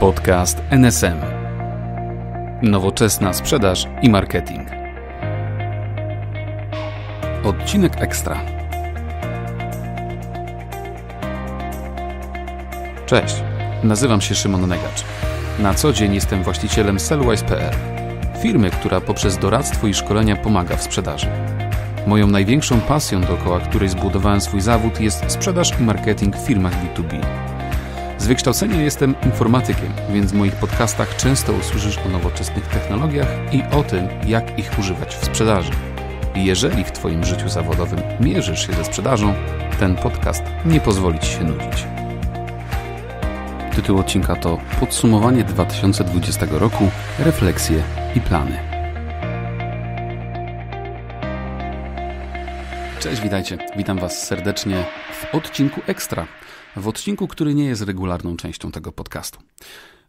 Podcast NSM. Nowoczesna sprzedaż i marketing. Odcinek ekstra. Cześć, nazywam się Szymon Negacz. Na co dzień jestem właścicielem Sellwise.pl, firmy, która poprzez doradztwo i szkolenia pomaga w sprzedaży. Moją największą pasją, dookoła której zbudowałem swój zawód, jest sprzedaż i marketing w firmach B2B z wykształcenia jestem informatykiem, więc w moich podcastach często usłyszysz o nowoczesnych technologiach i o tym, jak ich używać w sprzedaży. Jeżeli w Twoim życiu zawodowym mierzysz się ze sprzedażą, ten podcast nie pozwoli Ci się nudzić. Tytuł odcinka to Podsumowanie 2020 roku, refleksje i plany. Cześć, witajcie. Witam Was serdecznie w odcinku Ekstra w odcinku, który nie jest regularną częścią tego podcastu.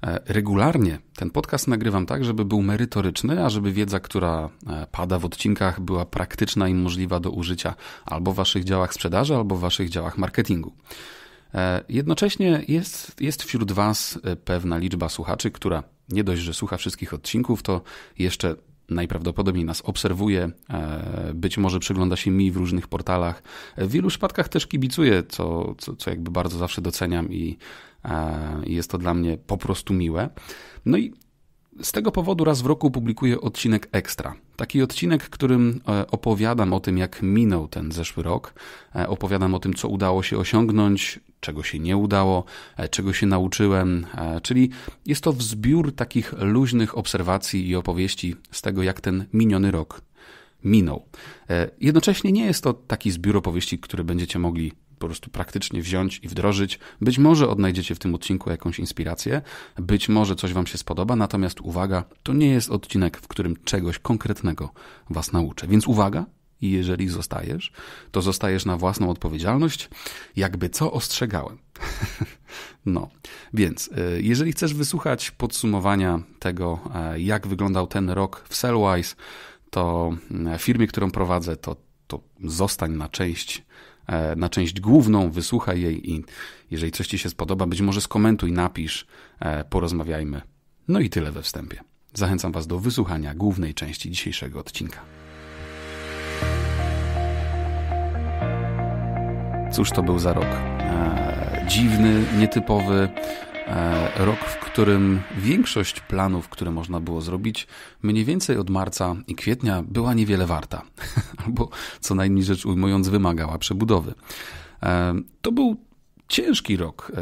E, regularnie ten podcast nagrywam tak, żeby był merytoryczny, a żeby wiedza, która e, pada w odcinkach, była praktyczna i możliwa do użycia albo w waszych działach sprzedaży, albo w waszych działach marketingu. E, jednocześnie jest, jest wśród Was pewna liczba słuchaczy, która nie dość, że słucha wszystkich odcinków, to jeszcze najprawdopodobniej nas obserwuje, e, być może przygląda się mi w różnych portalach. E, w wielu przypadkach też kibicuje, co, co, co jakby bardzo zawsze doceniam e, i jest to dla mnie po prostu miłe. No i z tego powodu raz w roku publikuję odcinek ekstra. Taki odcinek, którym e, opowiadam o tym, jak minął ten zeszły rok, e, opowiadam o tym, co udało się osiągnąć, czego się nie udało, e, czego się nauczyłem, czyli jest to wzbiór takich luźnych obserwacji i opowieści z tego, jak ten miniony rok minął. Jednocześnie nie jest to taki zbiór opowieści, który będziecie mogli po prostu praktycznie wziąć i wdrożyć. Być może odnajdziecie w tym odcinku jakąś inspirację, być może coś Wam się spodoba, natomiast uwaga, to nie jest odcinek, w którym czegoś konkretnego Was nauczę. Więc uwaga, i jeżeli zostajesz, to zostajesz na własną odpowiedzialność, jakby co ostrzegałem. no, więc e, jeżeli chcesz wysłuchać podsumowania tego, e, jak wyglądał ten rok w Cellwise, to mm, e, firmie, którą prowadzę, to, to zostań na część E, na część główną, wysłuchaj jej i jeżeli coś Ci się spodoba, być może skomentuj, napisz, e, porozmawiajmy. No i tyle we wstępie. Zachęcam Was do wysłuchania głównej części dzisiejszego odcinka. Cóż to był za rok? E, dziwny, nietypowy E, rok, w którym większość planów, które można było zrobić, mniej więcej od marca i kwietnia była niewiele warta, albo co najmniej rzecz ujmując, wymagała przebudowy. E, to był ciężki rok. E,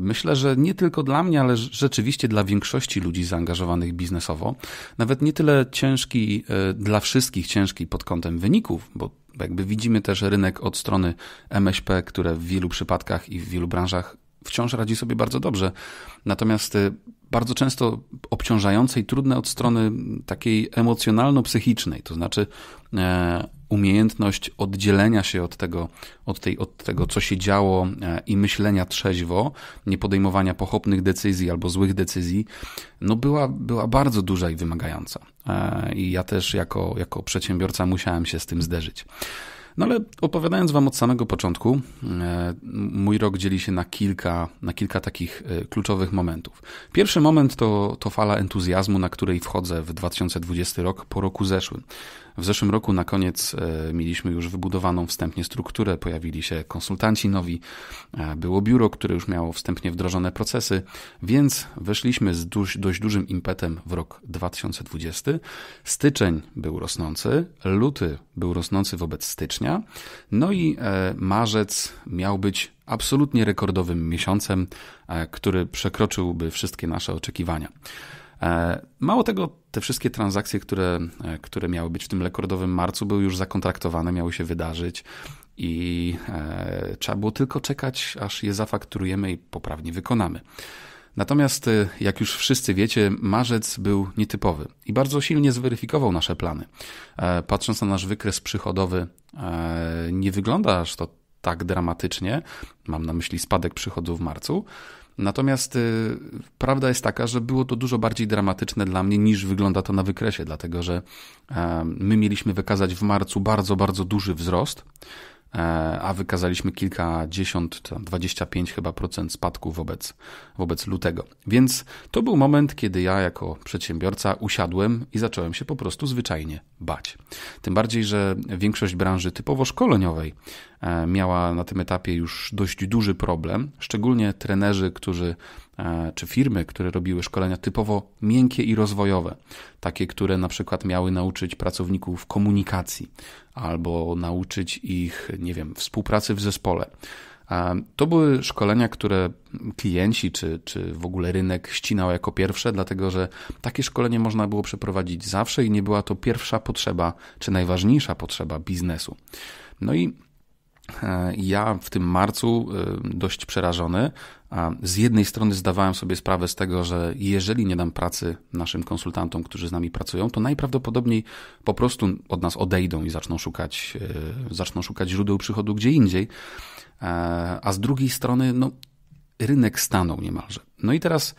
myślę, że nie tylko dla mnie, ale rzeczywiście dla większości ludzi zaangażowanych biznesowo. Nawet nie tyle ciężki dla wszystkich, ciężki pod kątem wyników, bo jakby widzimy też rynek od strony MŚP, które w wielu przypadkach i w wielu branżach wciąż radzi sobie bardzo dobrze. Natomiast y, bardzo często obciążające i trudne od strony takiej emocjonalno-psychicznej, to znaczy e, umiejętność oddzielenia się od tego, od, tej, od tego, co się działo e, i myślenia trzeźwo, nie podejmowania pochopnych decyzji albo złych decyzji, no była, była bardzo duża i wymagająca. E, I ja też jako, jako przedsiębiorca musiałem się z tym zderzyć. No ale opowiadając Wam od samego początku, e, mój rok dzieli się na kilka, na kilka takich e, kluczowych momentów. Pierwszy moment to, to fala entuzjazmu, na której wchodzę w 2020 rok po roku zeszłym. W zeszłym roku na koniec e, mieliśmy już wybudowaną wstępnie strukturę, pojawili się konsultanci nowi, było biuro, które już miało wstępnie wdrożone procesy, więc weszliśmy z dość dużym impetem w rok 2020. Styczeń był rosnący, luty był rosnący wobec stycznia września. No i e, marzec miał być absolutnie rekordowym miesiącem, e, który przekroczyłby wszystkie nasze oczekiwania. E, mało tego, te wszystkie transakcje, które, które miały być w tym rekordowym marcu, były już zakontraktowane, miały się wydarzyć i trzeba było tylko czekać, aż je zafakturujemy i poprawnie wykonamy. Natomiast, y, jak już wszyscy wiecie, marzec był nietypowy i bardzo silnie zweryfikował nasze plany. E, patrząc na nasz wykres przychodowy, e, nie wygląda aż to tak dramatycznie. Mam na myśli spadek przychodów w marcu. Natomiast y, prawda jest taka, że było to dużo bardziej dramatyczne dla mnie niż wygląda to na wykresie, dlatego że e, my mieliśmy wykazać w marcu bardzo, bardzo duży wzrost. E, a wykazaliśmy kilkadziesiąt, tam 25 chyba procent spadku wobec, wobec lutego. Więc to był moment, kiedy ja jako przedsiębiorca usiadłem i zacząłem się po prostu zwyczajnie bać. Tym bardziej, że większość branży typowo szkoleniowej E, miała na tym etapie już dość duży problem, szczególnie trenerzy, którzy e, czy firmy, które robiły szkolenia typowo miękkie i rozwojowe, takie, które na przykład miały nauczyć pracowników komunikacji albo nauczyć ich, nie wiem, współpracy w zespole. E, to były szkolenia, które klienci czy, czy w ogóle rynek ścinał jako pierwsze, dlatego że takie szkolenie można było przeprowadzić zawsze i nie była to pierwsza potrzeba czy najważniejsza potrzeba biznesu. No i E, ja w tym marcu, e, dość przerażony, z jednej strony zdawałem sobie sprawę z tego, że jeżeli nie dam pracy naszym konsultantom, którzy z nami pracują, to najprawdopodobniej po prostu od nas odejdą i zaczną szukać, e, zaczną szukać źródeł przychodu gdzie indziej. A z drugiej strony, no, rynek stanął niemalże. No i teraz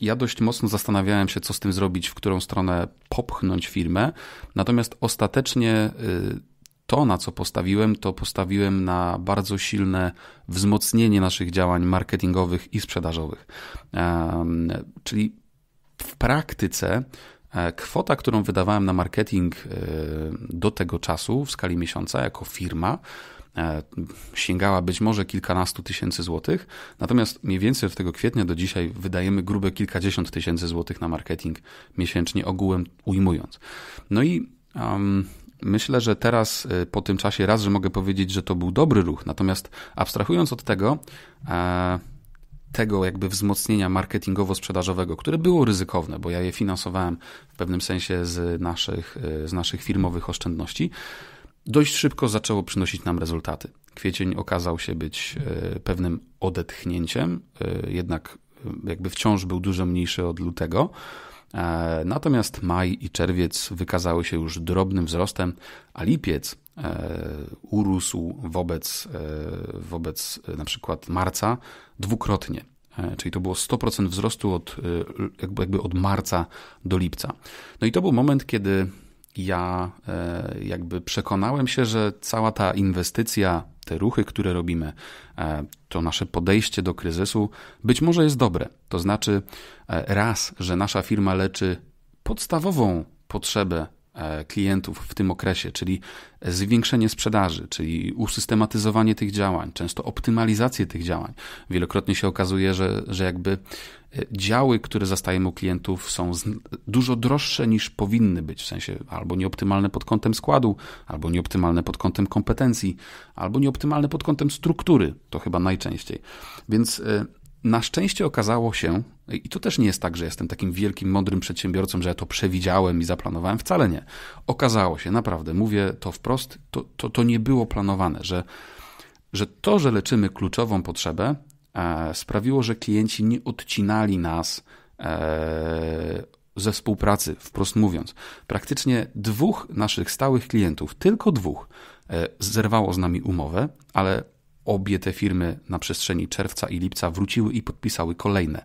ja dość mocno zastanawiałem się, co z tym zrobić, w którą stronę popchnąć firmę, natomiast ostatecznie y, to, na co postawiłem, to postawiłem na bardzo silne wzmocnienie naszych działań marketingowych i sprzedażowych. Czyli w praktyce e, kwota, którą wydawałem na marketing e, do tego czasu w skali miesiąca jako firma, e, sięgała być może kilkunastu tysięcy złotych, natomiast mniej więcej od tego kwietnia do dzisiaj wydajemy grube kilkadziesiąt tysięcy złotych na marketing miesięcznie, ogółem ujmując. No i um, Myślę, że teraz y, po tym czasie raz, że mogę powiedzieć, że to był dobry ruch, natomiast abstrahując od tego, e, tego jakby wzmocnienia marketingowo-sprzedażowego, które było ryzykowne, bo ja je finansowałem w pewnym sensie z naszych, y, z naszych firmowych oszczędności, dość szybko zaczęło przynosić nam rezultaty. Kwiecień okazał się być y, pewnym odetchnięciem, jednak jakby wciąż był dużo mniejszy od lutego. E, natomiast maj i czerwiec wykazały się już drobnym wzrostem, a lipiec e, urósł wobec, e, wobec na przykład marca dwukrotnie. Czyli to było 100% wzrostu od, jakby od marca do lipca. No i to był moment, kiedy ja e, jakby przekonałem się, że cała ta inwestycja, te ruchy, które robimy, e, to nasze podejście do kryzysu być może jest dobre. To znaczy, e, raz, że nasza firma leczy podstawową potrzebę E, klientów w tym okresie, czyli zwiększenie sprzedaży, czyli usystematyzowanie tych działań, często optymalizację tych działań. Wielokrotnie się okazuje, że, że jakby e, działy, które zastajemy u klientów, są dużo droższe niż powinny być, w sensie albo nieoptymalne pod kątem składu, albo nieoptymalne pod kątem kompetencji, albo nieoptymalne pod kątem struktury. To chyba najczęściej. Więc e, na szczęście okazało się, i to też nie jest tak, że jestem takim wielkim, mądrym przedsiębiorcą, że ja to przewidziałem i zaplanowałem. Wcale nie. Okazało się, naprawdę, mówię to wprost, to, to, to nie było planowane, że, że to, że leczymy kluczową potrzebę, e, sprawiło, że klienci nie odcinali nas e, ze współpracy, wprost mówiąc. Praktycznie dwóch naszych stałych klientów, tylko dwóch, e, zerwało z nami umowę, ale obie te firmy na przestrzeni czerwca i lipca wróciły i podpisały kolejne.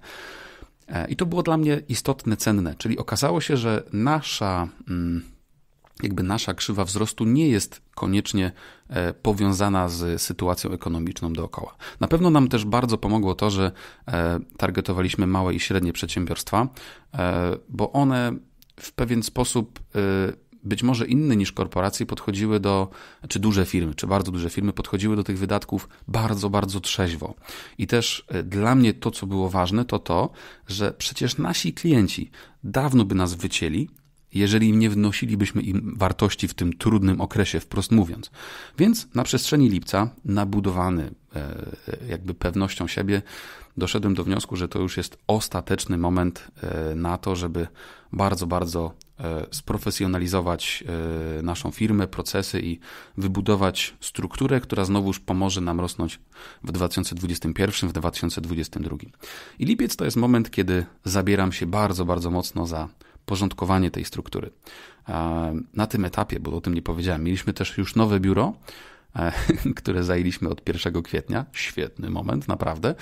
E, I to było dla mnie istotne, cenne, czyli okazało się, że nasza, mm, jakby nasza krzywa wzrostu nie jest koniecznie e, powiązana z sytuacją ekonomiczną dookoła. Na pewno nam też bardzo pomogło to, że e, targetowaliśmy małe i średnie przedsiębiorstwa, bo one w pewien sposób być może inny niż korporacje podchodziły do, czy duże firmy, czy bardzo duże firmy podchodziły do tych wydatków bardzo, bardzo trzeźwo. I też e, dla mnie to, co było ważne, to to, że przecież nasi klienci dawno by nas wycięli, jeżeli nie wnosilibyśmy im wartości w tym trudnym okresie, wprost mówiąc. Więc na przestrzeni lipca, nabudowany e, e, jakby pewnością siebie, doszedłem do wniosku, że to już jest ostateczny moment e, na to, żeby bardzo, bardzo sprofesjonalizować naszą firmę, procesy i wybudować strukturę, która znowuż pomoże nam rosnąć w 2021, w 2022. I lipiec to jest moment, kiedy zabieram się bardzo, bardzo mocno za porządkowanie tej struktury. E, na tym etapie, bo o tym nie powiedziałem, mieliśmy też już nowe biuro, e, które zajęliśmy od 1 kwietnia. Świetny moment, naprawdę.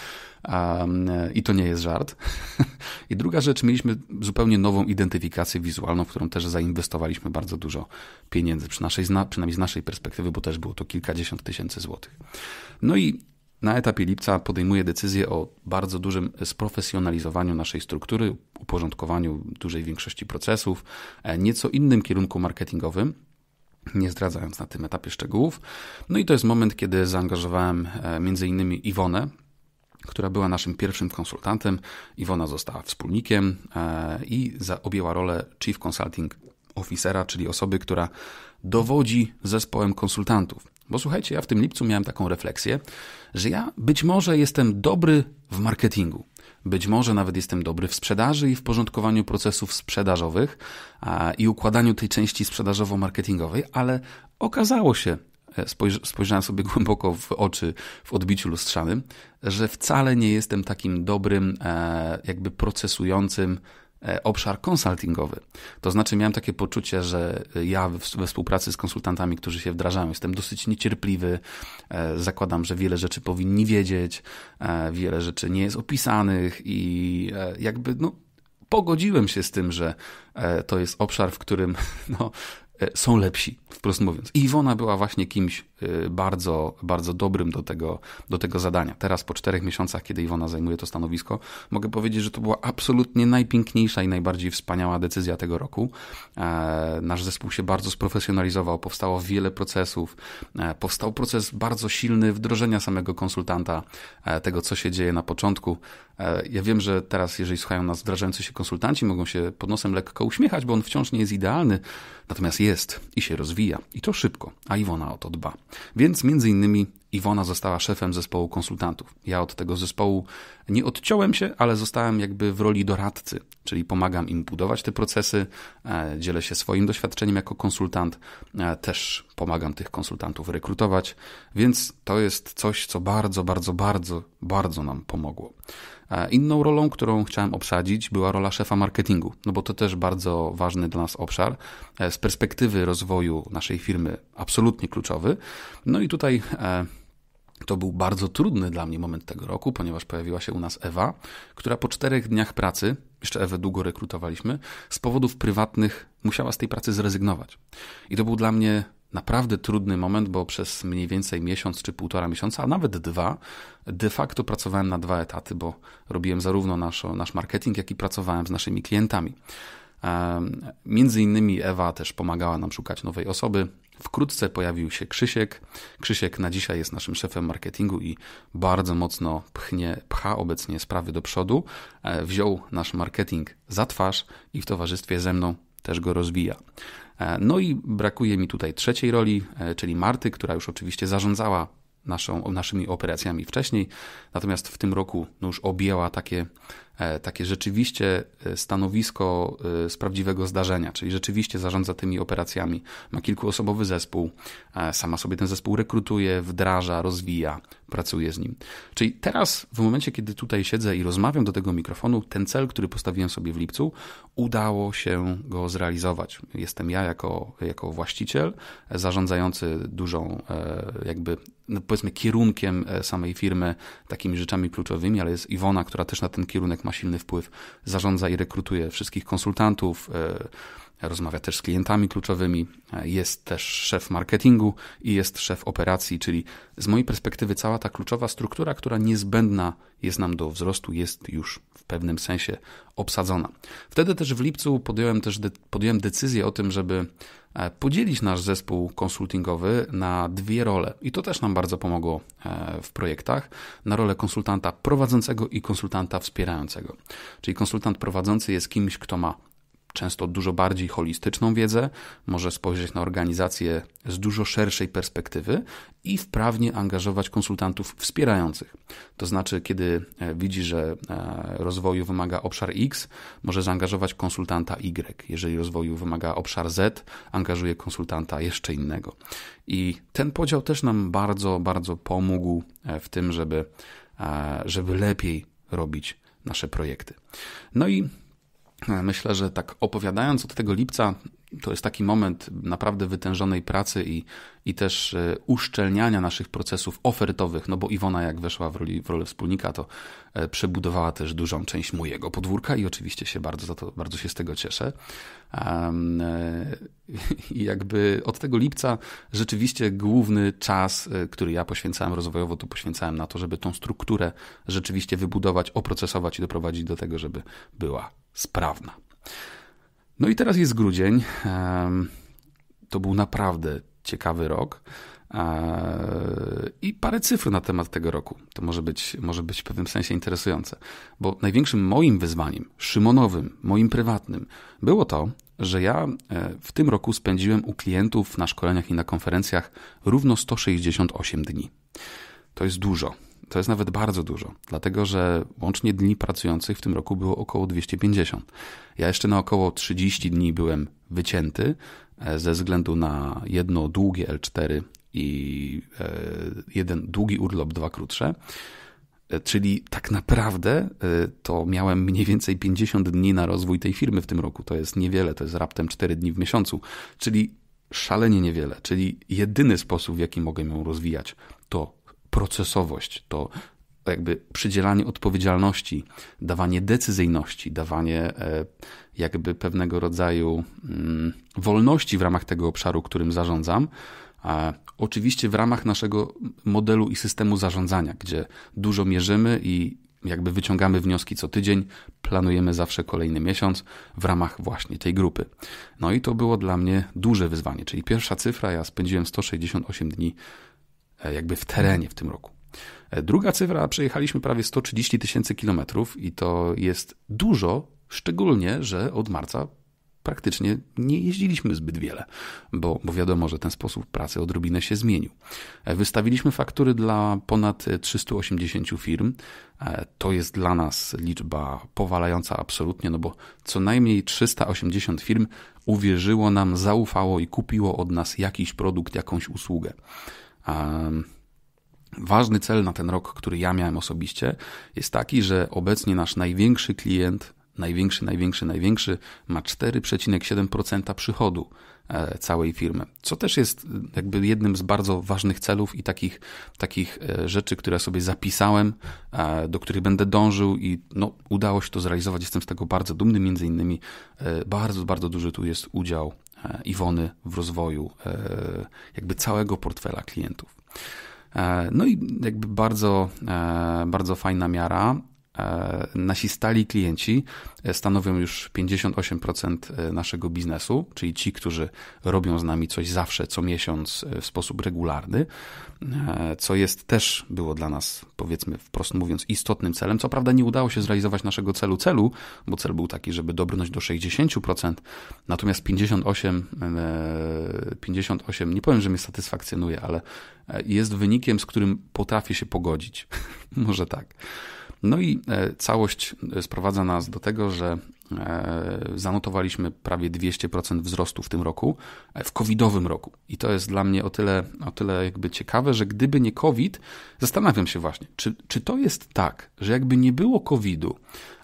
E, I to nie jest żart. I druga rzecz, mieliśmy zupełnie nową identyfikację wizualną, w którą też zainwestowaliśmy bardzo dużo pieniędzy, przy naszej, przynajmniej z naszej perspektywy, bo też było to kilkadziesiąt tysięcy złotych. No i na etapie lipca podejmuje decyzję o bardzo dużym sprofesjonalizowaniu naszej struktury, uporządkowaniu dużej większości procesów, e, nieco innym kierunku marketingowym, nie zdradzając na tym etapie szczegółów. No i to jest moment, kiedy zaangażowałem e, m.in. Iwonę, która była naszym pierwszym konsultantem. Iwona została wspólnikiem e, i objęła rolę Chief Consulting Officera, czyli osoby, która dowodzi zespołem konsultantów. Bo słuchajcie, ja w tym lipcu miałem taką refleksję, że ja być może jestem dobry w marketingu. Być może nawet jestem dobry w sprzedaży i w porządkowaniu procesów sprzedażowych a, i układaniu tej części sprzedażowo-marketingowej, ale okazało się, e, spojrzałem sobie głęboko w oczy w odbiciu lustrzanym, że wcale nie jestem takim dobrym, e, jakby procesującym E, obszar konsultingowy. To znaczy, miałem takie poczucie, że ja we współpracy z konsultantami, którzy się wdrażają, jestem dosyć niecierpliwy. E, zakładam, że wiele rzeczy powinni wiedzieć, e, wiele rzeczy nie jest opisanych i jakby no, pogodziłem się z tym, że to jest obszar, w którym no, są lepsi, wprost mówiąc. I Iwona była właśnie kimś Y, bardzo, bardzo dobrym do tego, do tego zadania. Teraz po czterech miesiącach, kiedy Iwona zajmuje to stanowisko, mogę powiedzieć, że to była absolutnie najpiękniejsza i najbardziej wspaniała decyzja tego roku. E, nasz zespół się bardzo sprofesjonalizował, powstało wiele procesów, e, powstał proces bardzo silny wdrożenia samego konsultanta, e, tego co się dzieje na początku. Ja wiem, że teraz, jeżeli słuchają nas wdrażający się konsultanci, mogą się pod nosem lekko uśmiechać, bo on wciąż nie jest idealny, natomiast jest i się rozwija i to szybko, a Iwona o to dba. Więc między innymi Iwona została szefem zespołu konsultantów. Ja od tego zespołu nie odciąłem się, ale zostałem jakby w roli doradcy, czyli pomagam im budować te procesy, e, dzielę się swoim doświadczeniem jako konsultant, e, też pomagam tych konsultantów rekrutować, więc to jest coś, co bardzo, bardzo, bardzo, bardzo nam pomogło. Inną rolą, którą chciałem obsadzić, była rola szefa marketingu, no bo to też bardzo ważny dla nas obszar e, z perspektywy rozwoju naszej firmy, absolutnie kluczowy. No i tutaj e, to był bardzo trudny dla mnie moment tego roku, ponieważ pojawiła się u nas Ewa, która po czterech dniach pracy, jeszcze Ewę długo rekrutowaliśmy, z powodów prywatnych musiała z tej pracy zrezygnować. I to był dla mnie naprawdę trudny moment, bo przez mniej więcej miesiąc czy półtora miesiąca, a nawet dwa, de facto pracowałem na dwa etaty, bo robiłem zarówno nasz, nasz marketing, jak i pracowałem z naszymi klientami. Między innymi Ewa też pomagała nam szukać nowej osoby. Wkrótce pojawił się Krzysiek. Krzysiek na dzisiaj jest naszym szefem marketingu i bardzo mocno pchnie, pcha obecnie sprawy do przodu. E, wziął nasz marketing za twarz i w towarzystwie ze mną też go rozwija. E, no i brakuje mi tutaj trzeciej roli, e, czyli Marty, która już oczywiście zarządzała naszą, naszymi operacjami wcześniej, natomiast w tym roku no już objęła takie E, takie rzeczywiście e, stanowisko e, z prawdziwego zdarzenia, czyli rzeczywiście zarządza tymi operacjami. Ma kilkuosobowy zespół, sama sobie ten zespół rekrutuje, wdraża, rozwija, pracuje z nim. Czyli teraz, w momencie, kiedy tutaj siedzę i rozmawiam do tego mikrofonu, ten cel, który postawiłem sobie w lipcu, udało się go zrealizować. Jestem ja jako, jako właściciel, zarządzający dużą jakby no powiedzmy kierunkiem e, samej firmy, takimi rzeczami kluczowymi, ale jest Iwona, która też na ten kierunek ma silny wpływ, zarządza i rekrutuje wszystkich konsultantów, e, rozmawia też z klientami kluczowymi, jest też szef marketingu i jest szef operacji, czyli z mojej perspektywy cała ta kluczowa struktura, która niezbędna jest nam do wzrostu, jest już w pewnym sensie obsadzona. Wtedy też w lipcu podjąłem też de podjąłem decyzję o tym, żeby e, podzielić nasz zespół konsultingowy na dwie role i to też nam bardzo pomogło e, w projektach, na rolę konsultanta prowadzącego i konsultanta wspierającego. Czyli konsultant prowadzący jest kimś, kto ma często dużo bardziej holistyczną wiedzę, może spojrzeć na organizację z dużo szerszej perspektywy i wprawnie angażować konsultantów wspierających. To znaczy, kiedy e, widzi, że e, rozwoju wymaga obszar X, może zaangażować konsultanta Y. Jeżeli rozwoju wymaga obszar Z, angażuje konsultanta jeszcze innego. I ten podział też nam bardzo, bardzo pomógł e, w tym, żeby, żeby lepiej robić nasze projekty. No i Myślę, że tak opowiadając od tego lipca to jest taki moment naprawdę wytężonej pracy i, i też e, uszczelniania naszych procesów ofertowych, no bo Iwona jak weszła w, roli, w rolę wspólnika, to e, przebudowała też dużą część mojego podwórka i oczywiście się bardzo, za to, bardzo się z tego cieszę. E, I jakby od tego lipca rzeczywiście główny czas, który ja poświęcałem rozwojowo, to poświęcałem na to, żeby tą strukturę rzeczywiście wybudować, oprocesować i doprowadzić do tego, żeby była sprawna. No i teraz jest grudzień. To był naprawdę ciekawy rok. E, I parę cyfr na temat tego roku. To może być, może być w pewnym sensie interesujące, bo największym moim wyzwaniem, Szymonowym, moim prywatnym, było to, że ja e, w tym roku spędziłem u klientów na szkoleniach i na konferencjach równo 168 dni. To jest dużo. To jest nawet bardzo dużo, dlatego że łącznie dni pracujących w tym roku było około 250. Ja jeszcze na około 30 dni byłem wycięty e, ze względu na jedno długie L4 i e, jeden długi urlop, dwa krótsze. E, czyli tak naprawdę to miałem mniej więcej 50 dni na rozwój tej firmy w tym roku. To jest niewiele, to jest raptem 4 dni w miesiącu. Czyli szalenie niewiele. Czyli jedyny sposób, w jaki mogę ją rozwijać, to procesowość, to jakby przydzielanie odpowiedzialności, dawanie decyzyjności, dawanie e, jakby pewnego rodzaju mm, wolności w ramach tego obszaru, którym zarządzam. Oczywiście w ramach naszego modelu i systemu zarządzania, gdzie dużo mierzymy i jakby wyciągamy wnioski co tydzień, planujemy zawsze kolejny miesiąc w ramach właśnie tej grupy. No i to było dla mnie duże wyzwanie, czyli pierwsza cyfra, ja spędziłem 168 dni E, jakby w terenie w tym roku. E, druga cyfra, przejechaliśmy prawie 130 tysięcy kilometrów i to jest dużo, szczególnie, że od marca praktycznie nie jeździliśmy zbyt wiele, bo, bo wiadomo, że ten sposób pracy odrobinę się zmienił. E, wystawiliśmy faktury dla ponad 380 firm. To jest dla nas liczba powalająca absolutnie, no bo co najmniej 380 firm uwierzyło nam, zaufało i kupiło od nas jakiś produkt, jakąś usługę. Ważny cel na ten rok, który ja miałem osobiście, jest taki, że obecnie nasz największy klient, największy, największy, największy, ma 4,7% przychodu e, całej firmy. Co też jest e, jakby jednym z bardzo ważnych celów i takich, takich e, rzeczy, które sobie zapisałem, do których będę dążył i no, udało się to zrealizować. Jestem z tego bardzo dumny. Między innymi bardzo, bardzo duży tu jest udział E, Iwony w rozwoju e, jakby całego portfela klientów. E, no i jakby bardzo, bardzo fajna miara, E, nasi stali klienci e, stanowią już 58% e, naszego biznesu, czyli ci, którzy robią z nami coś zawsze, co miesiąc w sposób regularny, co jest też było dla nas, powiedzmy wprost mówiąc, istotnym celem. Co prawda nie udało się zrealizować naszego celu celu, bo cel był taki, żeby dobrnąć do 60%, natomiast 58, 58 nie powiem, że mnie satysfakcjonuje, ale jest wynikiem, z którym potrafię się pogodzić. Może tak. No i e, całość e, sprowadza nas do tego, że e, zanotowaliśmy prawie 200% wzrostu w tym roku, w covidowym roku. I to jest dla mnie o tyle, o tyle jakby ciekawe, że gdyby nie COVID, zastanawiam się właśnie, czy, czy to jest tak, że jakby nie było covidu,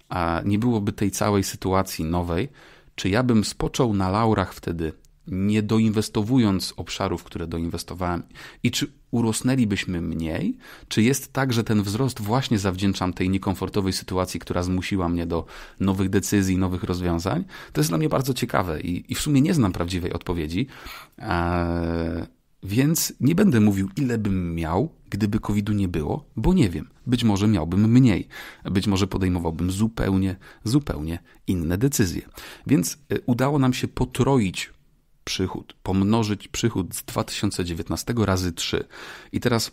a nie byłoby tej całej sytuacji nowej, czy ja bym spoczął na laurach wtedy nie doinwestowując obszarów, które doinwestowałem? I czy urosnęlibyśmy mniej? Czy jest tak, że ten wzrost właśnie zawdzięczam tej niekomfortowej sytuacji, która zmusiła mnie do nowych decyzji, nowych rozwiązań? To jest dla mnie bardzo ciekawe i, i w sumie nie znam prawdziwej odpowiedzi. Eee, więc nie będę mówił, ile bym miał, gdyby COVID-u nie było, bo nie wiem. Być może miałbym mniej, być może podejmowałbym zupełnie, zupełnie inne decyzje. Więc e, udało nam się potroić przychód, pomnożyć przychód z 2019 razy 3. I teraz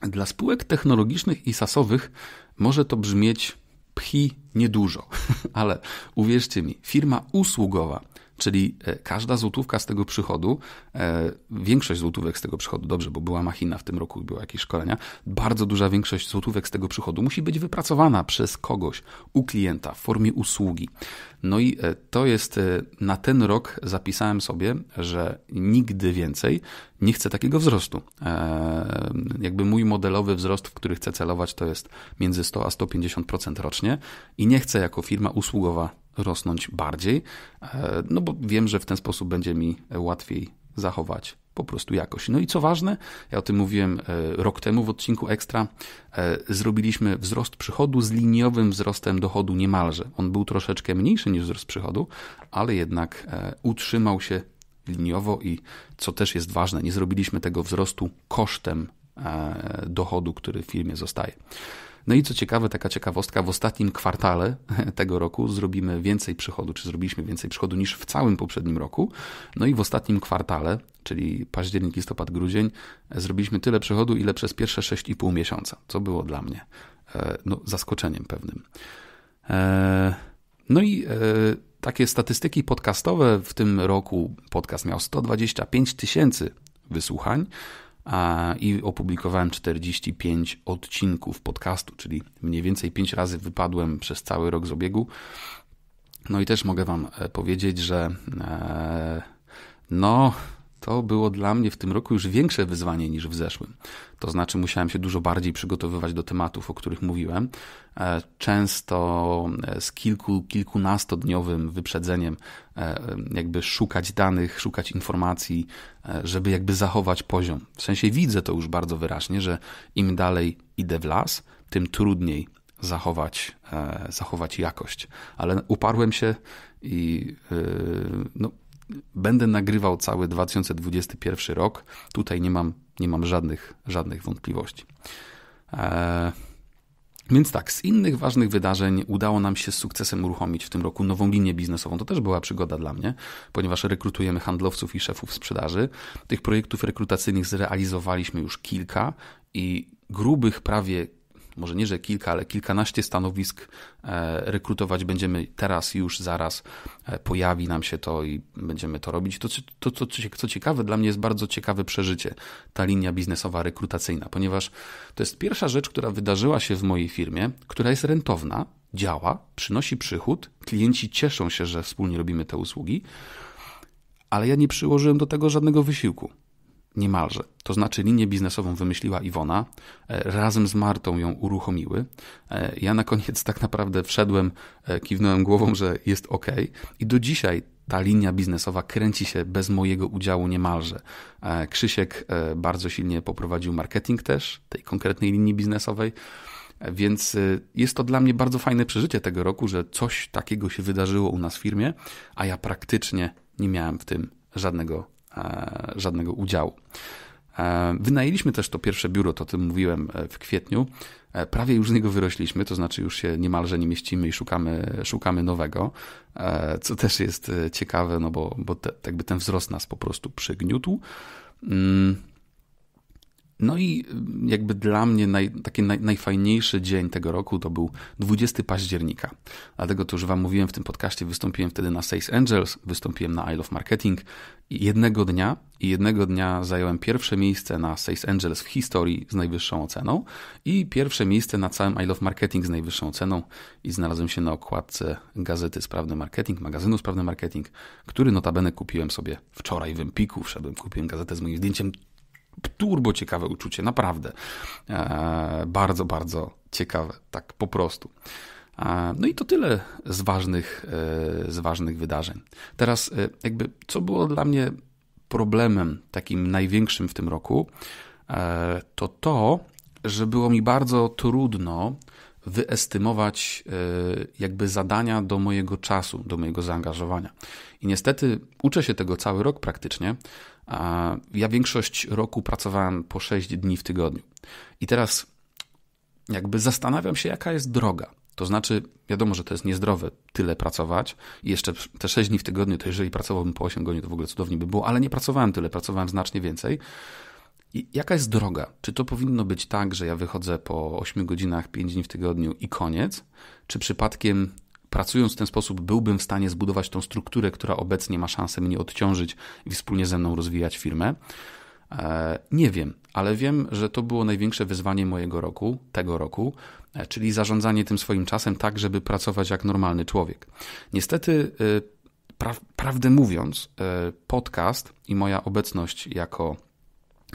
dla spółek technologicznych i sasowych może to brzmieć pchi niedużo, ale uwierzcie mi, firma usługowa Czyli e, każda złotówka z tego przychodu, e, większość złotówek z tego przychodu, dobrze, bo była machina w tym roku, były jakieś szkolenia, bardzo duża większość złotówek z tego przychodu musi być wypracowana przez kogoś u klienta w formie usługi. No i e, to jest na ten rok zapisałem sobie, że nigdy więcej nie chcę takiego wzrostu. Jakby mój modelowy wzrost, w który chcę celować, to jest między 100 a 150% rocznie i nie chcę jako firma usługowa rosnąć bardziej, e, no bo wiem, że w ten sposób będzie mi łatwiej zachować po prostu jakość. No i co ważne, ja o tym mówiłem e, rok temu w odcinku Ekstra, e, zrobiliśmy wzrost przychodu z liniowym wzrostem dochodu niemalże. On był troszeczkę mniejszy niż wzrost przychodu, ale jednak utrzymał się liniowo i co też jest ważne, nie zrobiliśmy tego wzrostu kosztem dochodu, który w firmie zostaje. No i co ciekawe, taka ciekawostka, w ostatnim kwartale tego roku zrobimy więcej przychodu, czy zrobiliśmy więcej przychodu niż w całym poprzednim roku. No i w ostatnim kwartale, czyli październik, listopad, grudzień, zrobiliśmy tyle przychodu, ile przez pierwsze 6,5 miesiąca, co było dla mnie e, no, zaskoczeniem pewnym. E, no i e, takie statystyki podcastowe w tym roku podcast miał 125 tysięcy wysłuchań i opublikowałem 45 odcinków podcastu, czyli mniej więcej 5 razy wypadłem przez cały rok z obiegu. No i też mogę Wam e, powiedzieć, że e, no, to było dla mnie w tym roku już większe wyzwanie niż w zeszłym. To znaczy, musiałem się dużo bardziej przygotowywać do tematów, o których mówiłem. E, często e, z kilku, kilkunastodniowym wyprzedzeniem, e, jakby szukać danych, szukać informacji, żeby jakby zachować poziom. W sensie widzę to już bardzo wyraźnie, że im dalej idę w las, tym trudniej zachować, zachować jakość. Ale uparłem się i no, będę nagrywał cały 2021 rok. Tutaj nie mam, nie mam żadnych, żadnych wątpliwości. Eee, więc tak, z innych ważnych wydarzeń udało nam się z sukcesem uruchomić w tym roku nową linię biznesową. To też była przygoda dla mnie, ponieważ rekrutujemy handlowców i szefów sprzedaży. Tych projektów rekrutacyjnych zrealizowaliśmy już kilka i grubych prawie może nie, że kilka, ale kilkanaście stanowisk e, rekrutować będziemy teraz, już, zaraz. E, pojawi nam się to i będziemy to robić. To, to, to co ciekawe, dla mnie jest bardzo ciekawe przeżycie, ta linia biznesowa rekrutacyjna, ponieważ to jest pierwsza rzecz, która wydarzyła się w mojej firmie, która jest rentowna, działa, przynosi przychód, klienci cieszą się, że wspólnie robimy te usługi, ale ja nie przyłożyłem do tego żadnego wysiłku niemalże. To znaczy linię biznesową wymyśliła Iwona, e, razem z Martą ją uruchomiły. E, ja na koniec tak naprawdę wszedłem, e, kiwnąłem głową, że jest ok. I do dzisiaj ta linia biznesowa kręci się bez mojego udziału niemalże. Krzysiek bardzo silnie poprowadził marketing też tej konkretnej linii biznesowej. Więc jest to dla mnie bardzo fajne przeżycie tego roku, że coś takiego się wydarzyło u nas w firmie, a ja praktycznie nie miałem w tym żadnego E, żadnego udziału. E, wynajęliśmy też to pierwsze biuro, to o tym mówiłem e, w kwietniu. Prawie już z niego wyrośliśmy, to znaczy już się niemalże nie mieścimy i szukamy, szukamy nowego, co też jest ciekawe, no bo, bo te, jakby ten wzrost nas po prostu przygniótł. Mm, no i mm, jakby dla mnie naj, taki naj, najfajniejszy dzień tego roku to był 20 października. Dlatego to już Wam mówiłem w tym podcaście, wystąpiłem wtedy na Sales Angels, wystąpiłem na Isle of Marketing. Jednego dnia i jednego dnia zająłem pierwsze miejsce na Sales Angels w historii z najwyższą oceną i pierwsze miejsce na całym Isle of Marketing z najwyższą oceną i znalazłem się na okładce gazety Sprawny Marketing, magazynu Sprawny Marketing, który notabene kupiłem sobie wczoraj w Empiku. Wszedłem, kupiłem gazetę z moim zdjęciem turbo ciekawe uczucie, naprawdę. E, bardzo, bardzo ciekawe, tak po prostu. E, no i to tyle z ważnych, e, z ważnych wydarzeń. Teraz, e, jakby, co było dla mnie problemem takim największym w tym roku, e, to to, że było mi bardzo trudno wyestymować e, jakby zadania do mojego czasu, do mojego zaangażowania. I niestety uczę się tego cały rok praktycznie, ja większość roku pracowałem po 6 dni w tygodniu. I teraz jakby zastanawiam się, jaka jest droga. To znaczy, wiadomo, że to jest niezdrowe tyle pracować i jeszcze te 6 dni w tygodniu, to jeżeli pracowałbym po 8 godzin, to w ogóle cudownie by było, ale nie pracowałem tyle, pracowałem znacznie więcej. I jaka jest droga? Czy to powinno być tak, że ja wychodzę po 8 godzinach, 5 dni w tygodniu i koniec? Czy przypadkiem Pracując w ten sposób, byłbym w stanie zbudować tą strukturę, która obecnie ma szansę mnie odciążyć i wspólnie ze mną rozwijać firmę. E, nie wiem, ale wiem, że to było największe wyzwanie mojego roku, tego roku, e, czyli zarządzanie tym swoim czasem tak, żeby pracować jak normalny człowiek. Niestety, e, pra prawdę mówiąc, podcast i moja obecność jako,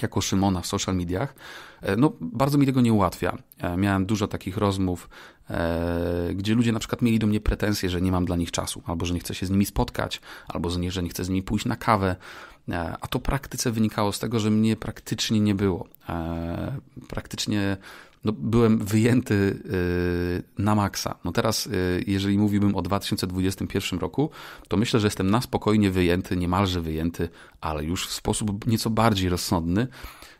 jako Szymona w social mediach E, no, bardzo mi tego nie ułatwia. E, miałem dużo takich rozmów, e, gdzie ludzie na przykład mieli do mnie pretensje, że nie mam dla nich czasu, albo że nie chcę się z nimi spotkać, albo że nie chcę z nimi pójść na kawę. A to praktyce wynikało z tego, że mnie praktycznie nie było. Praktycznie no, byłem wyjęty y, na maksa. No teraz, y, jeżeli mówiłbym o 2021 roku, to myślę, że jestem na spokojnie wyjęty, niemalże wyjęty, ale już w sposób nieco bardziej rozsądny.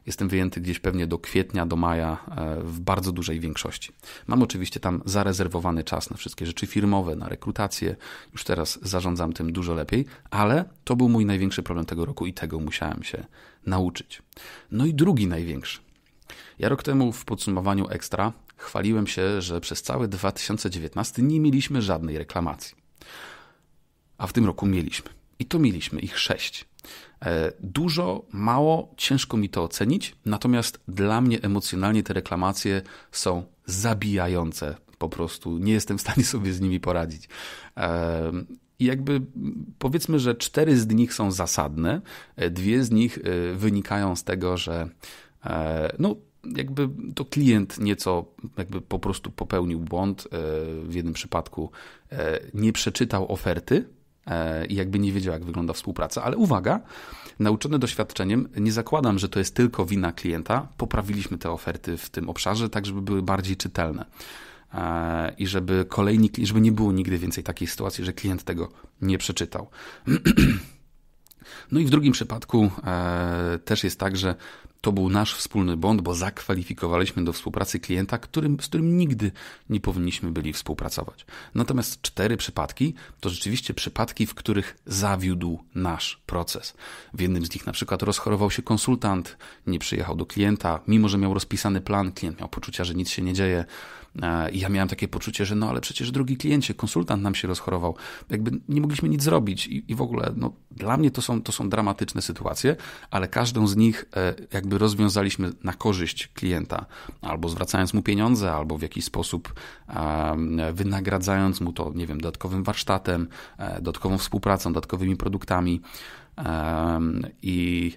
Jestem wyjęty gdzieś pewnie do kwietnia, do maja e, w bardzo dużej większości. Mam oczywiście tam zarezerwowany czas na wszystkie rzeczy firmowe, na rekrutację. Już teraz zarządzam tym dużo lepiej, ale to był mój największy problem tego roku i tego musiałem się nauczyć. No i drugi największy ja rok temu w podsumowaniu Ekstra chwaliłem się, że przez cały 2019 nie mieliśmy żadnej reklamacji. A w tym roku mieliśmy. I to mieliśmy ich sześć. E, dużo, mało, ciężko mi to ocenić, natomiast dla mnie emocjonalnie te reklamacje są zabijające. Po prostu nie jestem w stanie sobie z nimi poradzić. I e, jakby powiedzmy, że cztery z nich są zasadne, e, dwie z nich wynikają z tego, że no, jakby to klient nieco jakby po prostu popełnił błąd. E, w jednym przypadku e, nie przeczytał oferty e, i jakby nie wiedział, jak wygląda współpraca. Ale uwaga, nauczony doświadczeniem, nie zakładam, że to jest tylko wina klienta. Poprawiliśmy te oferty w tym obszarze, tak żeby były bardziej czytelne i żeby kolejni, żeby nie było nigdy więcej takiej sytuacji, że klient tego nie przeczytał. No i w drugim przypadku e, też jest tak, że to był nasz wspólny błąd, bo zakwalifikowaliśmy do współpracy klienta, którym, z którym nigdy nie powinniśmy byli współpracować. Natomiast cztery przypadki to rzeczywiście przypadki, w których zawiódł nasz proces. W jednym z nich na przykład rozchorował się konsultant, nie przyjechał do klienta, mimo że miał rozpisany plan, klient miał poczucia, że nic się nie dzieje. E, I ja miałem takie poczucie, że no ale przecież drugi kliencie, konsultant nam się rozchorował, jakby nie mogliśmy nic zrobić i, i w ogóle no, dla mnie to są, to są dramatyczne sytuacje, ale każdą z nich e, jakby rozwiązaliśmy na korzyść klienta, albo zwracając mu pieniądze, albo w jakiś sposób wynagradzając mu to, nie wiem, dodatkowym warsztatem, e, dodatkową współpracą, dodatkowymi produktami. I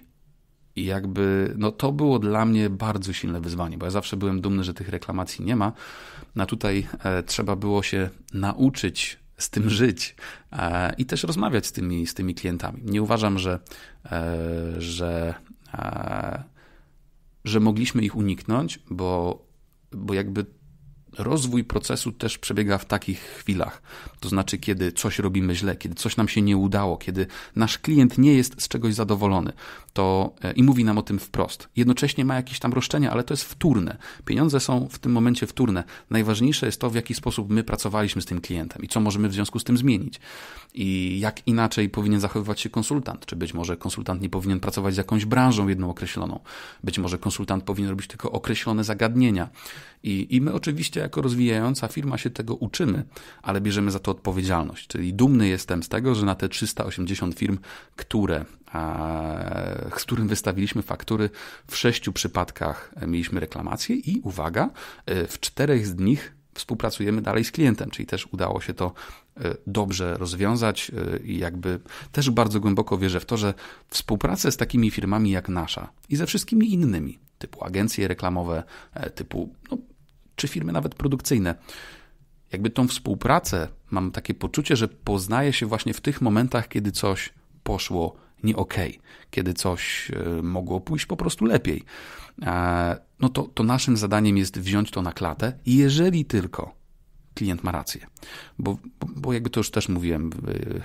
i jakby, no to było dla mnie bardzo silne wyzwanie, bo ja zawsze byłem dumny, że tych reklamacji nie ma. No tutaj e, trzeba było się nauczyć z tym żyć e, i też rozmawiać z tymi, z tymi klientami. Nie uważam, że, e, że, e, że mogliśmy ich uniknąć, bo, bo jakby rozwój procesu też przebiega w takich chwilach. To znaczy, kiedy coś robimy źle, kiedy coś nam się nie udało, kiedy nasz klient nie jest z czegoś zadowolony to, e, i mówi nam o tym wprost. Jednocześnie ma jakieś tam roszczenia, ale to jest wtórne. Pieniądze są w tym momencie wtórne. Najważniejsze jest to, w jaki sposób my pracowaliśmy z tym klientem i co możemy w związku z tym zmienić. I jak inaczej powinien zachowywać się konsultant. Czy być może konsultant nie powinien pracować z jakąś branżą jedną określoną. Być może konsultant powinien robić tylko określone zagadnienia. I, i my oczywiście jako rozwijająca firma się tego uczymy, ale bierzemy za to odpowiedzialność. Czyli dumny jestem z tego, że na te 380 firm, które, z którym wystawiliśmy faktury, w sześciu przypadkach mieliśmy reklamację i uwaga, e, w czterech z nich współpracujemy dalej z klientem, czyli też udało się to e, dobrze rozwiązać e, i jakby też bardzo głęboko wierzę w to, że współpracę z takimi firmami jak nasza i ze wszystkimi innymi, typu agencje reklamowe, typu no, czy firmy nawet produkcyjne. Jakby tą współpracę mam takie poczucie, że poznaje się właśnie w tych momentach, kiedy coś poszło nie okej, okay, kiedy coś e, mogło pójść po prostu lepiej. E, no to, to naszym zadaniem jest wziąć to na klatę, jeżeli tylko klient ma rację. Bo, bo jakby to już też mówiłem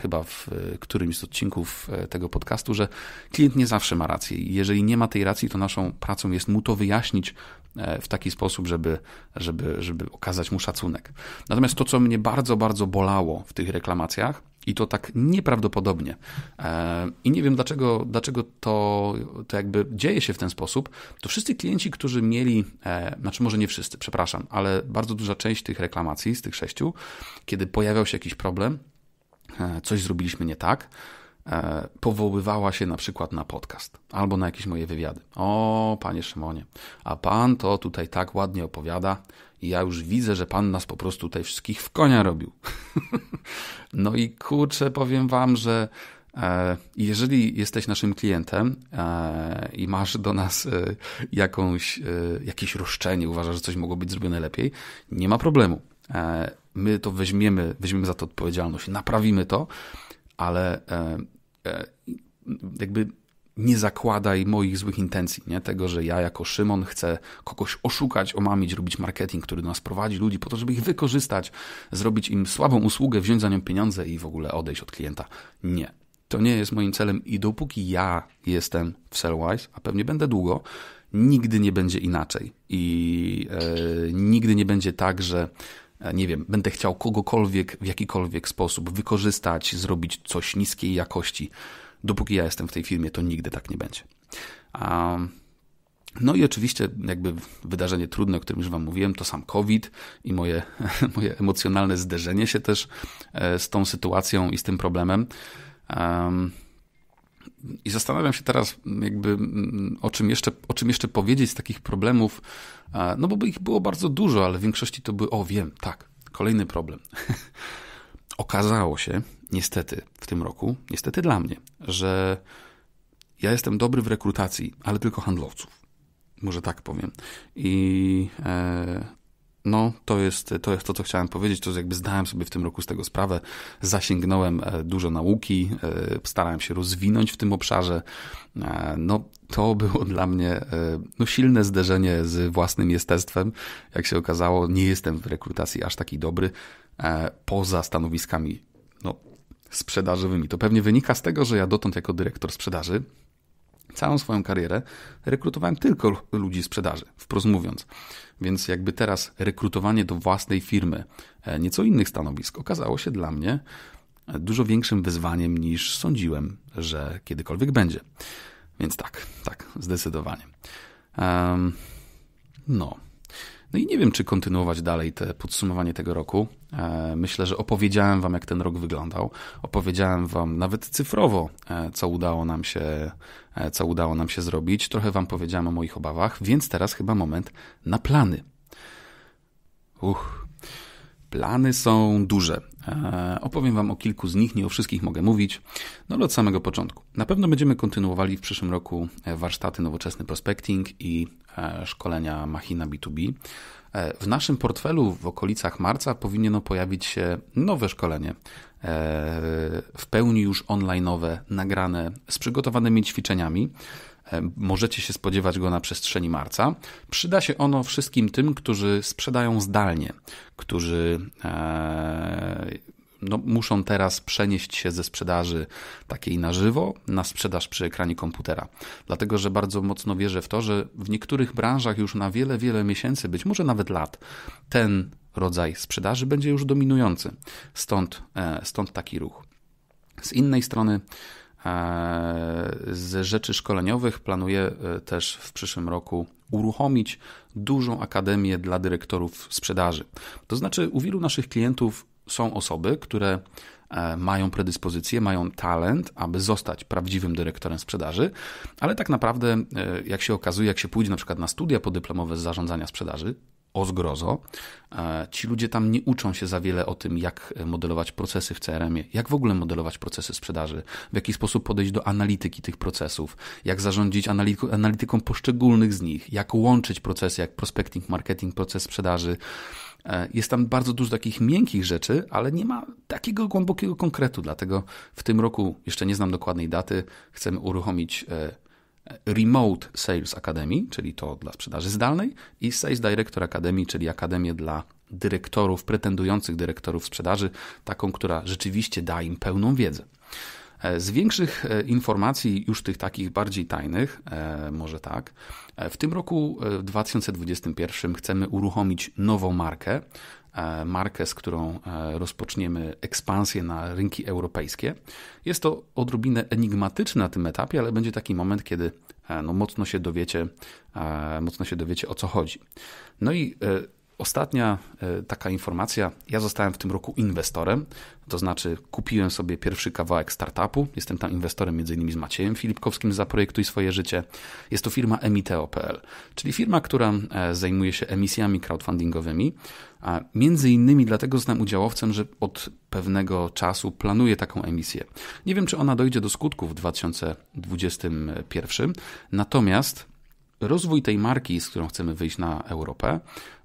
chyba w którymś z odcinków e, tego podcastu, że klient nie zawsze ma rację. Jeżeli nie ma tej racji, to naszą pracą jest mu to wyjaśnić e, w taki sposób, żeby, żeby, żeby okazać mu szacunek. Natomiast to, co mnie bardzo, bardzo bolało w tych reklamacjach, i to tak nieprawdopodobnie. E, I nie wiem, dlaczego, dlaczego to, to jakby dzieje się w ten sposób. To wszyscy klienci, którzy mieli, e, znaczy może nie wszyscy, przepraszam, ale bardzo duża część tych reklamacji, z tych sześciu, kiedy pojawiał się jakiś problem, e, coś zrobiliśmy nie tak, powoływała się na przykład na podcast albo na jakieś moje wywiady. O, panie Szymonie, a pan to tutaj tak ładnie opowiada, i ja już widzę, że pan nas po prostu tutaj wszystkich w konia robił. no i kurczę, powiem wam, że e, jeżeli jesteś naszym klientem e, i masz do nas e, jakąś, jakieś roszczenie, uważasz, że coś mogło być zrobione lepiej, nie ma problemu. My to weźmiemy, weźmiemy za to odpowiedzialność, naprawimy to, ale jakby nie zakładaj moich złych intencji, nie? tego, że ja jako Szymon chcę kogoś oszukać, omamić, robić marketing, który do nas prowadzi ludzi po to, żeby ich wykorzystać, zrobić im słabą usługę, wziąć za nią pieniądze i w ogóle odejść od klienta. Nie. To nie jest moim celem i dopóki ja jestem w Sellwise, a pewnie będę długo, nigdy nie będzie inaczej i e, nigdy nie będzie tak, że e, nie wiem, będę chciał kogokolwiek w jakikolwiek sposób wykorzystać, zrobić coś niskiej jakości dopóki ja jestem w tej firmie, to nigdy tak nie będzie. no i oczywiście jakby wydarzenie trudne, o którym już Wam mówiłem, to sam COVID i moje, moje emocjonalne zderzenie się też e, z tą sytuacją i z tym problemem. I zastanawiam się teraz jakby o czym jeszcze, o czym jeszcze powiedzieć z takich problemów, e, no bo ich było bardzo dużo, ale w większości to by, o wiem, tak, kolejny problem. Okazało się, niestety w tym roku, niestety dla mnie, że ja jestem dobry w rekrutacji, ale tylko handlowców. Może tak powiem. I e, no, to jest, to jest to, co chciałem powiedzieć. To jakby zdałem sobie w tym roku z tego sprawę. Zasięgnąłem e, dużo nauki, e, starałem się rozwinąć w tym obszarze. E, no, to było dla mnie e, no, silne zderzenie z własnym jestestwem. Jak się okazało, nie jestem w rekrutacji aż taki dobry e, poza stanowiskami sprzedażowymi. To pewnie wynika z tego, że ja dotąd jako dyrektor sprzedaży całą swoją karierę rekrutowałem tylko ludzi sprzedaży, wprost mówiąc. Więc jakby teraz rekrutowanie do własnej firmy e, nieco innych stanowisk okazało się dla mnie e, dużo większym wyzwaniem niż sądziłem, że kiedykolwiek będzie. Więc tak, tak, zdecydowanie. Um, no, no i nie wiem, czy kontynuować dalej te podsumowanie tego roku. E, myślę, że opowiedziałem Wam, jak ten rok wyglądał. Opowiedziałem Wam nawet cyfrowo, e, co udało nam się, e, co udało nam się zrobić. Trochę Wam powiedziałem o moich obawach, więc teraz chyba moment na plany. Uch, plany są duże. Opowiem Wam o kilku z nich, nie o wszystkich mogę mówić, no ale od samego początku. Na pewno będziemy kontynuowali w przyszłym roku warsztaty Nowoczesny Prospecting i E, szkolenia Machina B2B. E, w naszym portfelu w okolicach marca powinno pojawić się nowe szkolenie, e, w pełni już online, nagrane z przygotowanymi ćwiczeniami. Możecie się spodziewać go na przestrzeni marca. Przyda się ono wszystkim tym, którzy sprzedają zdalnie, którzy no, muszą teraz przenieść się ze sprzedaży takiej na żywo na sprzedaż przy ekranie komputera. Dlatego, że bardzo mocno wierzę w to, że w niektórych branżach już na wiele, wiele miesięcy, być może nawet lat, ten rodzaj sprzedaży będzie już dominujący. Stąd, e, stąd taki ruch. Z innej strony, e, z rzeczy szkoleniowych planuję e, też w przyszłym roku uruchomić dużą akademię dla dyrektorów sprzedaży. To znaczy, u wielu naszych klientów są osoby, które e, mają predyspozycję, mają talent, aby zostać prawdziwym dyrektorem sprzedaży, ale tak naprawdę, e, jak się okazuje, jak się pójdzie na przykład na studia podyplomowe z zarządzania sprzedaży, o zgrozo. E, ci ludzie tam nie uczą się za wiele o tym, jak modelować procesy w CRM-ie, jak w ogóle modelować procesy sprzedaży, w jaki sposób podejść do analityki tych procesów, jak zarządzić analityką poszczególnych z nich, jak łączyć procesy, jak prospecting, marketing, proces sprzedaży, E, jest tam bardzo dużo takich miękkich rzeczy, ale nie ma takiego głębokiego konkretu, dlatego w tym roku, jeszcze nie znam dokładnej daty, chcemy uruchomić e, e, Remote Sales Academy, czyli to dla sprzedaży zdalnej, i Sales Director Academy, czyli akademię dla dyrektorów, pretendujących dyrektorów sprzedaży, taką, która rzeczywiście da im pełną wiedzę. E, z większych e, informacji, już tych takich bardziej tajnych, e, może tak, w tym roku, 2021, chcemy uruchomić nową markę, markę, z którą rozpoczniemy ekspansję na rynki europejskie. Jest to odrobinę enigmatyczne na tym etapie, ale będzie taki moment, kiedy no, mocno, się dowiecie, mocno się dowiecie o co chodzi. No i Ostatnia e, taka informacja. Ja zostałem w tym roku inwestorem, to znaczy kupiłem sobie pierwszy kawałek startupu. Jestem tam inwestorem m.in. z Maciejem Filipkowskim za i swoje życie. Jest to firma emiteo.pl, czyli firma, która e, zajmuje się emisjami crowdfundingowymi. między innymi dlatego znam udziałowcem, że od pewnego czasu planuje taką emisję. Nie wiem, czy ona dojdzie do skutku w 2021, natomiast rozwój tej marki, z którą chcemy wyjść na Europę,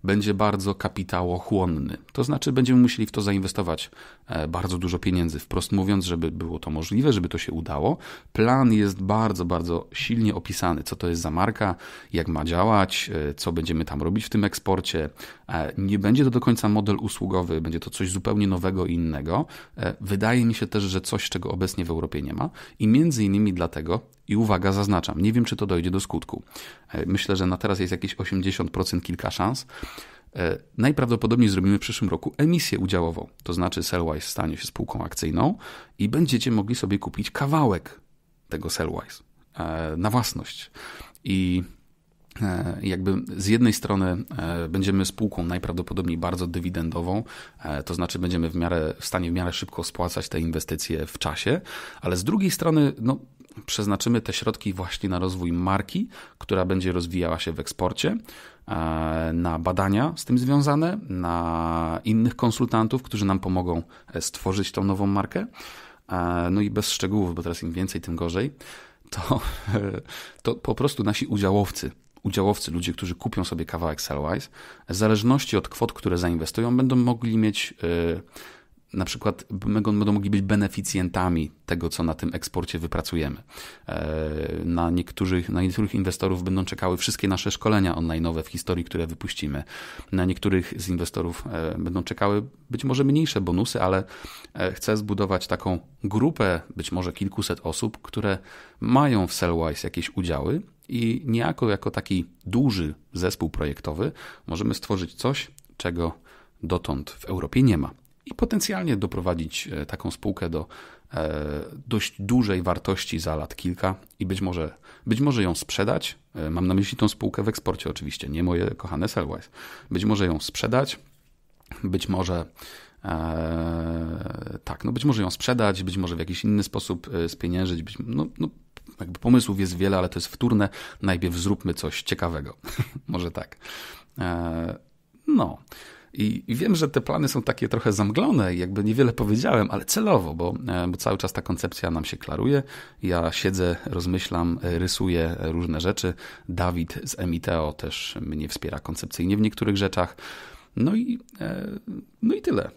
będzie bardzo kapitałochłonny. To znaczy, będziemy musieli w to zainwestować e, bardzo dużo pieniędzy. Wprost mówiąc, żeby było to możliwe, żeby to się udało, plan jest bardzo, bardzo silnie opisany. Co to jest za marka, jak ma działać, e, co będziemy tam robić w tym eksporcie. E, nie będzie to do końca model usługowy, będzie to coś zupełnie nowego i innego. Wydaje mi się też, że coś, czego obecnie w Europie nie ma, i między innymi dlatego i uwaga, zaznaczam, nie wiem, czy to dojdzie do skutku. Myślę, że na teraz jest jakieś 80% kilka szans, E, najprawdopodobniej zrobimy w przyszłym roku emisję udziałową. To znaczy Sellwise stanie się spółką akcyjną i będziecie mogli sobie kupić kawałek tego Sellwise e, na własność. I e, jakby z jednej strony będziemy spółką najprawdopodobniej bardzo dywidendową, to znaczy będziemy w, miarę, w stanie w miarę szybko spłacać te inwestycje w czasie, ale z drugiej strony no, przeznaczymy te środki właśnie na rozwój marki, która będzie rozwijała się w eksporcie, E, na badania z tym związane, na innych konsultantów, którzy nam pomogą e, stworzyć tą nową markę. E, no i bez szczegółów, bo teraz im więcej, tym gorzej. To, to po prostu nasi udziałowcy, udziałowcy, ludzie, którzy kupią sobie kawałek Sellwise, w zależności od kwot, które zainwestują, będą mogli mieć na przykład będą mogli być beneficjentami tego, co na tym eksporcie wypracujemy. E, na niektórych, na niektórych inwestorów będą czekały wszystkie nasze szkolenia online w historii, które wypuścimy. Na niektórych z inwestorów e, będą czekały być może mniejsze bonusy, ale e, chcę zbudować taką grupę, być może kilkuset osób, które mają w Sellwise jakieś udziały i niejako jako taki duży zespół projektowy możemy stworzyć coś, czego dotąd w Europie nie ma i potencjalnie doprowadzić e, taką spółkę do e, dość dużej wartości za lat kilka i być może, być może ją sprzedać. E, mam na myśli tą spółkę w eksporcie oczywiście, nie moje kochane Sellwise. Być może ją sprzedać, być może Eee, tak, no być może ją sprzedać, być może w jakiś inny sposób spieniężyć, być, no, no jakby pomysłów jest wiele, ale to jest wtórne. Najpierw zróbmy coś ciekawego. może tak. Eee, no. I, I, wiem, że te plany są takie trochę zamglone i jakby niewiele powiedziałem, ale celowo, bo, e, bo cały czas ta koncepcja nam się klaruje. Ja siedzę, rozmyślam, e, rysuję różne rzeczy. Dawid z Emiteo też mnie wspiera koncepcyjnie w niektórych rzeczach. No i, e, no i tyle.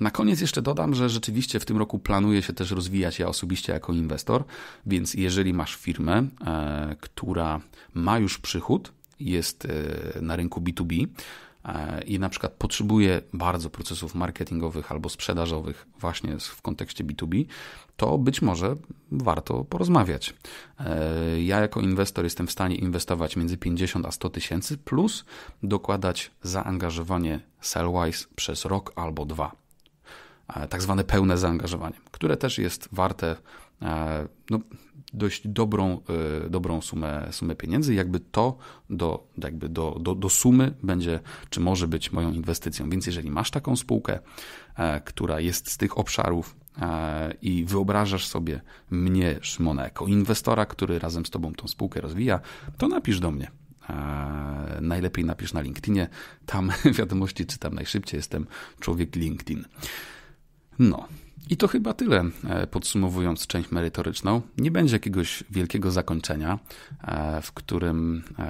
Na koniec jeszcze dodam, że rzeczywiście w tym roku planuję się też rozwijać ja osobiście jako inwestor, więc jeżeli masz firmę, która ma już przychód, jest na rynku B2B, E, i na przykład potrzebuje bardzo procesów marketingowych albo sprzedażowych właśnie w kontekście B2B, to być może warto porozmawiać. E, ja jako inwestor jestem w stanie inwestować między 50 a 100 tysięcy plus dokładać zaangażowanie Sellwise przez rok albo dwa. E, tak zwane pełne zaangażowanie, które też jest warte no, dość dobrą, e, dobrą sumę, sumę pieniędzy, jakby to do, jakby do, do, do sumy będzie, czy może być moją inwestycją. Więc jeżeli masz taką spółkę, e, która jest z tych obszarów, e, i wyobrażasz sobie mnie, Szymona, jako inwestora, który razem z tobą tą spółkę rozwija, to napisz do mnie. Najlepiej napisz na LinkedInie. Tam wiadomości czytam najszybciej. Jestem człowiek LinkedIn. No, i to chyba tyle, e, podsumowując część merytoryczną. Nie będzie jakiegoś wielkiego zakończenia, e, w którym, e,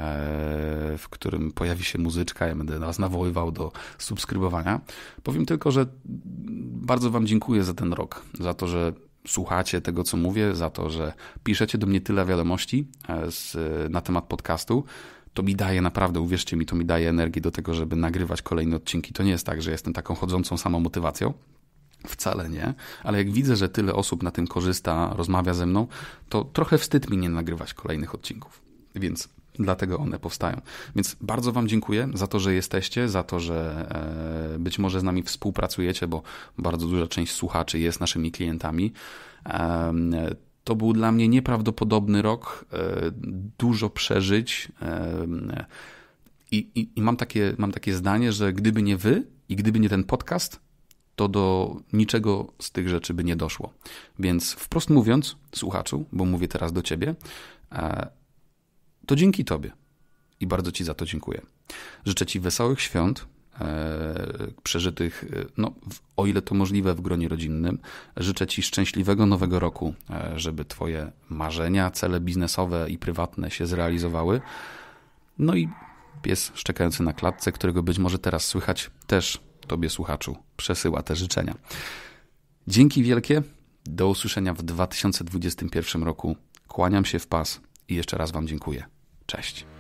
w którym pojawi się muzyczka. Ja będę Was nawoływał do subskrybowania. Powiem tylko, że bardzo Wam dziękuję za ten rok, za to, że słuchacie tego, co mówię, za to, że piszecie do mnie tyle wiadomości z, na temat podcastu to mi daje naprawdę, uwierzcie mi, to mi daje energii do tego, żeby nagrywać kolejne odcinki. To nie jest tak, że jestem taką chodzącą samomotywacją. Wcale nie, ale jak widzę, że tyle osób na tym korzysta, rozmawia ze mną, to trochę wstyd mi nie nagrywać kolejnych odcinków. Więc dlatego one powstają. Więc bardzo Wam dziękuję za to, że jesteście, za to, że e, być może z nami współpracujecie, bo bardzo duża część słuchaczy jest naszymi klientami. To był dla mnie nieprawdopodobny rok, e, dużo przeżyć. I, i, i mam, takie, mam takie zdanie, że gdyby nie Wy i gdyby nie ten podcast, to do niczego z tych rzeczy by nie doszło. Więc wprost mówiąc, słuchaczu, bo mówię teraz do ciebie, e, to dzięki tobie i bardzo ci za to dziękuję. Życzę ci wesołych świąt, e, przeżytych, e, no, o ile to możliwe, w gronie rodzinnym. Życzę Ci szczęśliwego nowego roku, żeby Twoje marzenia, cele biznesowe i prywatne się zrealizowały. No i pies szczekający na klatce, którego być może teraz słychać, też Tobie, słuchaczu, przesyła te życzenia. Dzięki wielkie. Do usłyszenia w 2021 roku. Kłaniam się w pas i jeszcze raz Wam dziękuję. Cześć.